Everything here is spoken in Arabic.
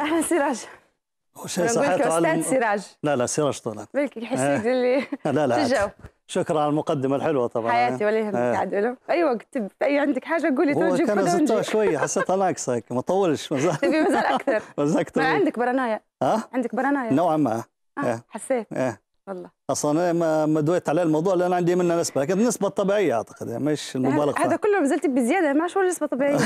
اهلا سراج وشي صحيت استاذ سراج لا لا سراج طلع بالك حسيت آه. اللي لا لا تجاوب شكرا على المقدمة الحلوة طبعا حياتي ولا يهمك عاد اي وقت اي عندك حاجة قولي توجي كان زدتها شوية حسيتها ناقصة هيك ما طولش تبي مازال أكثر مازال أكثر ما عندك برانايا ها؟ عندك برانايا نوعا ما اه إيه. حسيت اه والله اصلا ما ما دويت على الموضوع لان عندي منه نسبه لكن النسبه الطبيعيه اعتقد يعني مش المبالغ هذا كله ما بزياده ما شو النسبه الطبيعيه